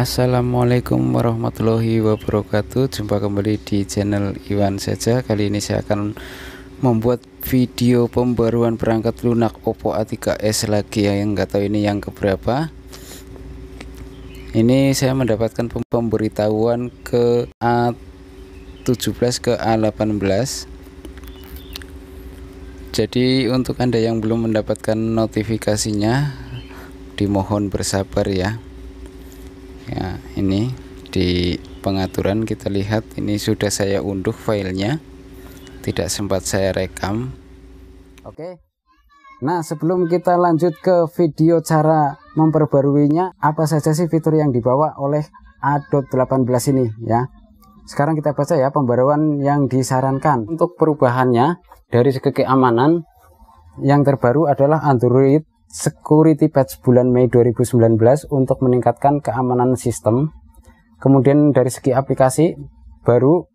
Assalamualaikum warahmatullahi wabarakatuh Jumpa kembali di channel Iwan saja Kali ini saya akan membuat video pembaruan perangkat lunak Oppo A3s lagi ya Yang nggak tahu ini yang keberapa Ini saya mendapatkan pemberitahuan ke A17 ke A18 Jadi untuk anda yang belum mendapatkan notifikasinya Dimohon bersabar ya ya ini di pengaturan kita lihat ini sudah saya unduh filenya tidak sempat saya rekam oke nah sebelum kita lanjut ke video cara memperbaruinya apa saja sih fitur yang dibawa oleh Adobe 18 ini ya sekarang kita baca ya pembaruan yang disarankan untuk perubahannya dari segi keamanan yang terbaru adalah Android security patch bulan Mei 2019 untuk meningkatkan keamanan sistem. Kemudian dari segi aplikasi baru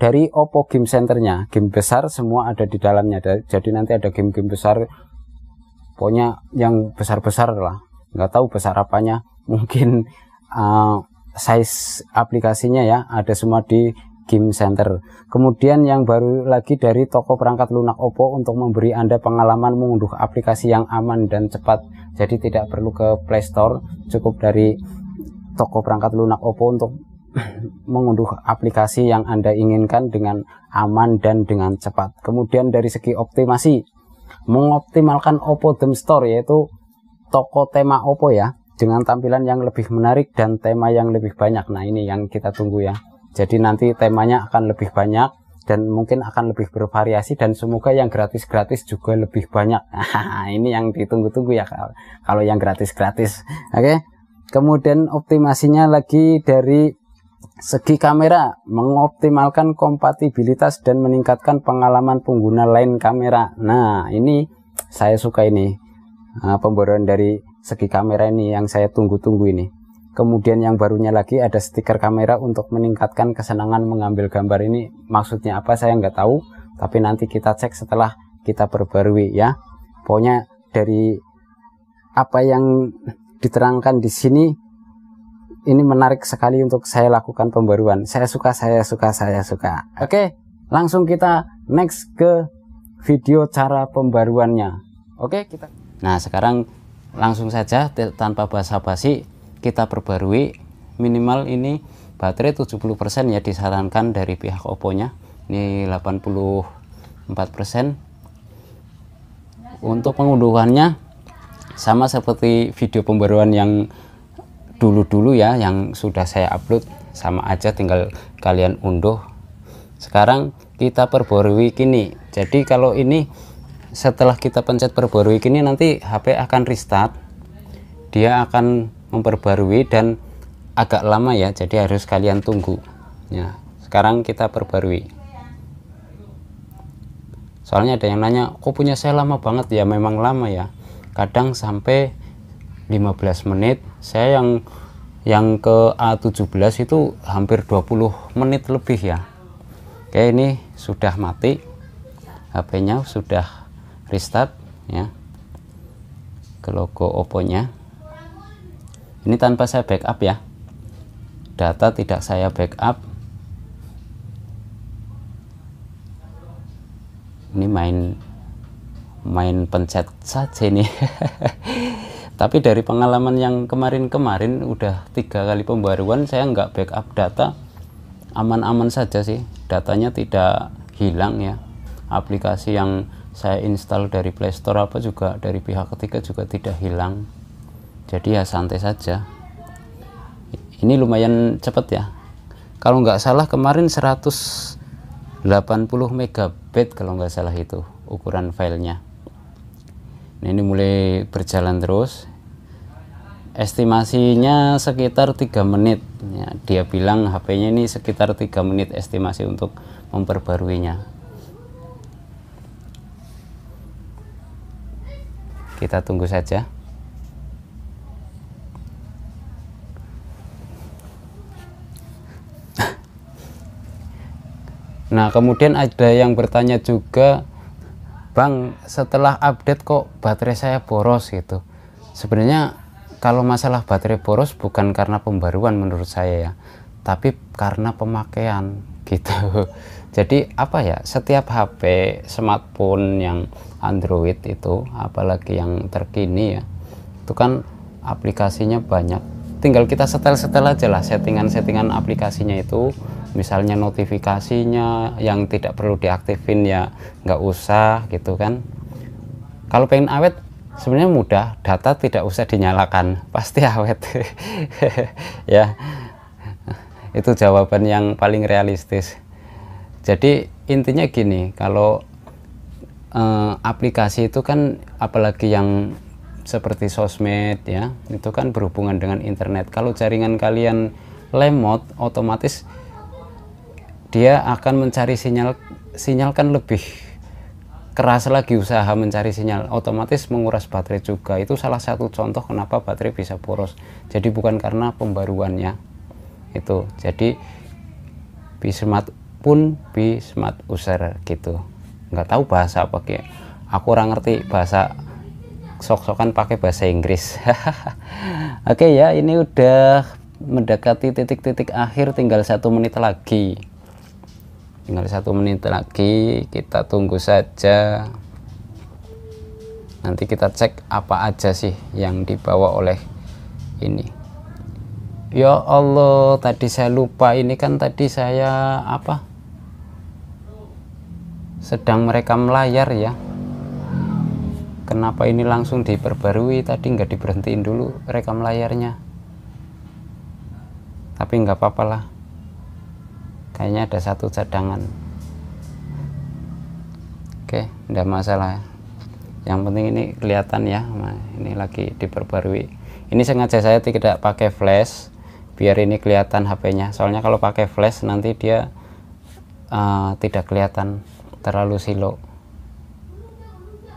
dari Oppo Game Centernya, game besar semua ada di dalamnya. Jadi nanti ada game-game besar, pokoknya yang besar-besar lah. Nggak tahu besar apanya, mungkin uh, size aplikasinya ya ada semua di Game Center. Kemudian yang baru lagi dari toko perangkat lunak Oppo untuk memberi Anda pengalaman mengunduh aplikasi yang aman dan cepat. Jadi tidak perlu ke Play Store, cukup dari toko perangkat lunak Oppo untuk mengunduh aplikasi yang Anda inginkan dengan aman dan dengan cepat. Kemudian dari segi optimasi, mengoptimalkan Oppo Dem Store yaitu toko tema Oppo ya dengan tampilan yang lebih menarik dan tema yang lebih banyak. Nah, ini yang kita tunggu ya. Jadi nanti temanya akan lebih banyak dan mungkin akan lebih bervariasi dan semoga yang gratis-gratis juga lebih banyak. Ini yang ditunggu-tunggu ya kalau yang gratis-gratis. Oke. Kemudian optimasinya lagi dari segi kamera, mengoptimalkan kompatibilitas dan meningkatkan pengalaman pengguna lain kamera. Nah, ini saya suka ini. Eh, Pemborosan dari segi kamera ini yang saya tunggu-tunggu ini. Kemudian yang barunya lagi ada stiker kamera untuk meningkatkan kesenangan mengambil gambar ini. Maksudnya apa saya nggak tahu, tapi nanti kita cek setelah kita perbarui ya. Pokoknya dari apa yang diterangkan di sini ini menarik sekali untuk saya lakukan pembaruan. Saya suka, saya suka, saya suka. Oke, langsung kita next ke video cara pembaruannya. Oke, kita. Nah, sekarang langsung saja tanpa basa-basi kita perbarui minimal ini baterai 70% ya disarankan dari pihak Oppo-nya. Ini 84%. Untuk pengunduhannya sama seperti video pembaruan yang dulu-dulu ya yang sudah saya upload sama aja tinggal kalian unduh. Sekarang kita perbarui kini. Jadi kalau ini setelah kita pencet perbarui kini nanti HP akan restart. Dia akan memperbarui dan agak lama ya jadi harus kalian tunggu ya sekarang kita perbarui soalnya ada yang nanya kok punya saya lama banget ya memang lama ya kadang sampai 15 menit saya yang yang ke A17 itu hampir 20 menit lebih ya oke ini sudah mati HP nya sudah restart ya ke logo Oppo nya ini tanpa saya backup ya data tidak saya backup ini main main pencet saja nih tapi dari pengalaman yang kemarin-kemarin udah tiga kali pembaruan saya nggak backup data aman-aman saja sih datanya tidak hilang ya aplikasi yang saya install dari Playstore apa juga dari pihak ketiga juga tidak hilang jadi ya santai saja ini lumayan cepat ya kalau nggak salah kemarin 180 MB kalau nggak salah itu ukuran filenya nah, ini mulai berjalan terus estimasinya sekitar tiga menit ya, dia bilang HP-nya ini sekitar tiga menit estimasi untuk memperbaruinya kita tunggu saja Nah, kemudian ada yang bertanya juga, "Bang, setelah update kok baterai saya boros gitu?" Sebenarnya kalau masalah baterai boros bukan karena pembaruan menurut saya ya, tapi karena pemakaian gitu. Jadi apa ya, setiap HP smartphone yang Android itu, apalagi yang terkini ya, itu kan aplikasinya banyak. Tinggal kita setel-setel aja lah settingan-settingan aplikasinya itu misalnya notifikasinya yang tidak perlu diaktifin ya nggak usah gitu kan kalau pengen awet sebenarnya mudah data tidak usah dinyalakan pasti awet ya itu jawaban yang paling realistis jadi intinya gini kalau eh, aplikasi itu kan apalagi yang seperti sosmed ya itu kan berhubungan dengan internet kalau jaringan kalian lemot otomatis dia akan mencari sinyal sinyal kan lebih keras lagi usaha mencari sinyal otomatis menguras baterai juga itu salah satu contoh kenapa baterai bisa boros jadi bukan karena pembaruannya itu jadi bi smart pun bi smart user gitu nggak tahu bahasa apa kayak aku orang ngerti bahasa sok-sokan pakai bahasa Inggris oke okay, ya ini udah mendekati titik-titik akhir tinggal satu menit lagi tinggal satu menit lagi kita tunggu saja nanti kita cek apa aja sih yang dibawa oleh ini ya Allah tadi saya lupa ini kan tadi saya apa sedang merekam layar ya kenapa ini langsung diperbarui tadi nggak diberhentiin dulu rekam layarnya tapi nggak apa apa lah kayaknya ada satu cadangan oke tidak masalah yang penting ini kelihatan ya nah, ini lagi diperbarui ini sengaja saya tidak pakai flash biar ini kelihatan HP-nya soalnya kalau pakai flash nanti dia uh, tidak kelihatan terlalu silo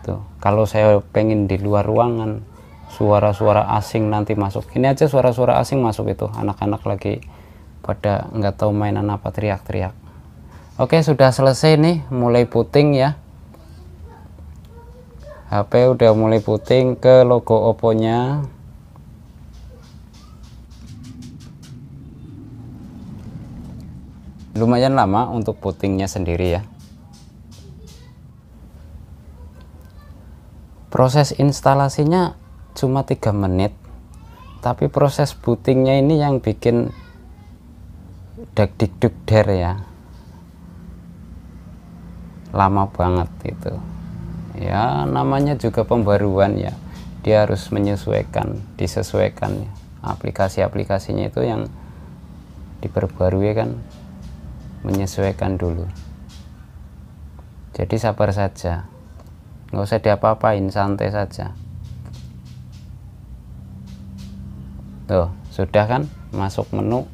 tuh kalau saya pengen di luar ruangan suara-suara asing nanti masuk ini aja suara-suara asing masuk itu anak-anak lagi pada nggak tahu mainan apa teriak-teriak oke sudah selesai nih mulai puting ya HP udah mulai puting ke logo Oppo nya lumayan lama untuk putingnya sendiri ya proses instalasinya cuma tiga menit tapi proses bootingnya ini yang bikin der ya lama banget itu ya namanya juga pembaruan ya dia harus menyesuaikan disesuaikan ya. aplikasi-aplikasinya itu yang diperbarui ya kan menyesuaikan dulu jadi sabar saja nggak usah diapa-apain santai saja tuh sudah kan masuk menu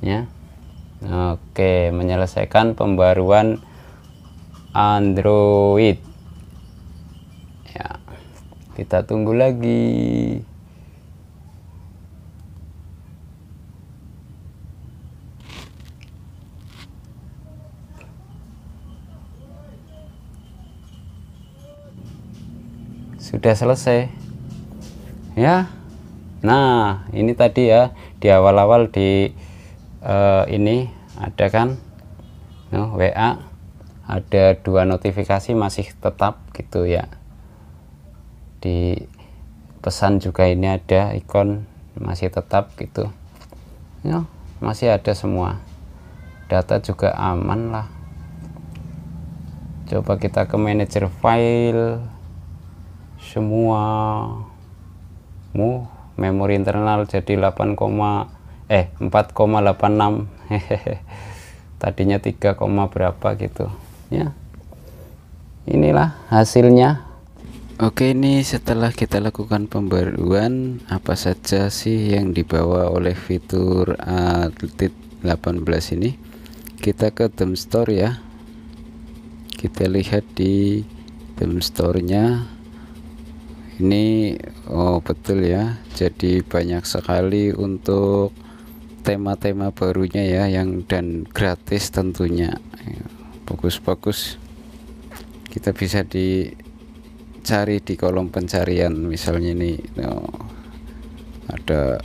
ya oke menyelesaikan pembaruan Android ya kita tunggu lagi sudah selesai ya nah ini tadi ya di awal-awal di uh, ini ada kan no, WA ada dua notifikasi masih tetap gitu ya di pesan juga ini ada ikon masih tetap gitu no, masih ada semua data juga aman lah coba kita ke manager file semua mu memori internal jadi 8, eh 4,86 tadinya 3, berapa gitu ya inilah hasilnya Oke ini setelah kita lakukan pembaruan apa saja sih yang dibawa oleh fitur Atlet 18 ini kita ke theme store ya kita lihat di theme store nya ini oh betul ya jadi banyak sekali untuk tema-tema barunya ya yang dan gratis tentunya fokus-fokus kita bisa dicari di kolom pencarian misalnya ini no, ada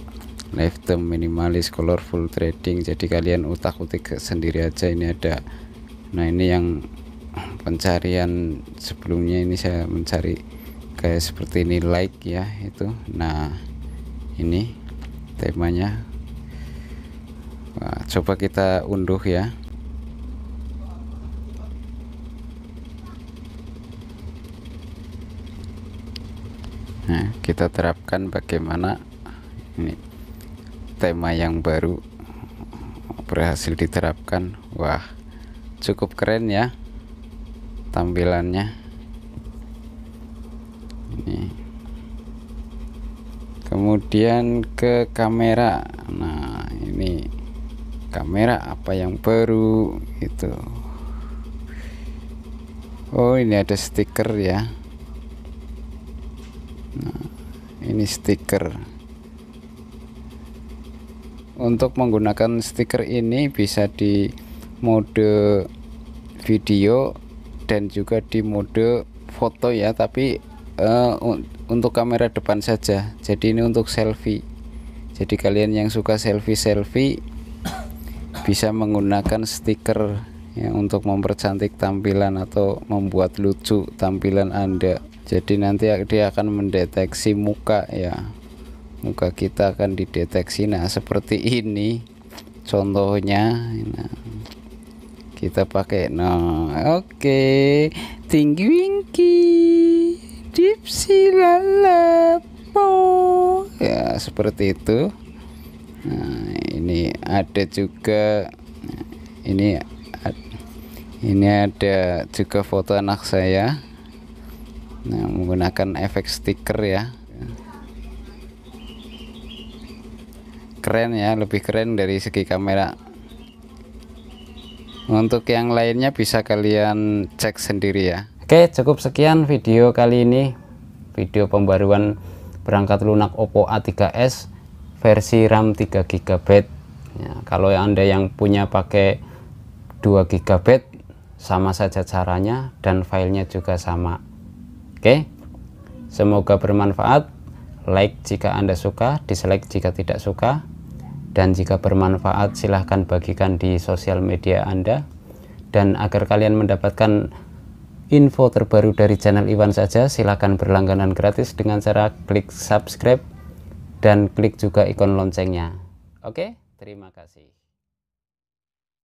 lifetime minimalis colorful trading jadi kalian utak-utik sendiri aja ini ada nah ini yang pencarian sebelumnya ini saya mencari kayak seperti ini like ya itu nah ini temanya Nah, coba kita unduh ya. Nah, kita terapkan bagaimana ini tema yang baru berhasil diterapkan. Wah, cukup keren ya tampilannya. Ini kemudian ke kamera nah ini kamera apa yang baru itu oh ini ada stiker ya nah, ini stiker untuk menggunakan stiker ini bisa di mode video dan juga di mode foto ya tapi uh, untuk kamera depan saja jadi ini untuk selfie jadi kalian yang suka selfie-selfie bisa menggunakan stiker ya, untuk mempercantik tampilan atau membuat lucu tampilan Anda jadi nanti dia akan mendeteksi muka ya muka kita akan dideteksi nah seperti ini contohnya nah, kita pakai Nah oke okay. tinggi winky dipsi lalap oh, ya seperti itu nah, ini ada juga ini ini ada juga foto anak saya nah, menggunakan efek stiker ya keren ya lebih keren dari segi kamera untuk yang lainnya bisa kalian cek sendiri ya Oke cukup sekian video kali ini video pembaruan perangkat lunak Oppo A3s versi RAM 3 GB ya, kalau anda yang punya pakai 2 GB sama saja caranya dan filenya juga sama oke semoga bermanfaat like jika anda suka dislike jika tidak suka dan jika bermanfaat silahkan bagikan di sosial media anda dan agar kalian mendapatkan info terbaru dari channel Iwan saja silahkan berlangganan gratis dengan cara klik subscribe dan klik juga ikon loncengnya. Oke, terima kasih.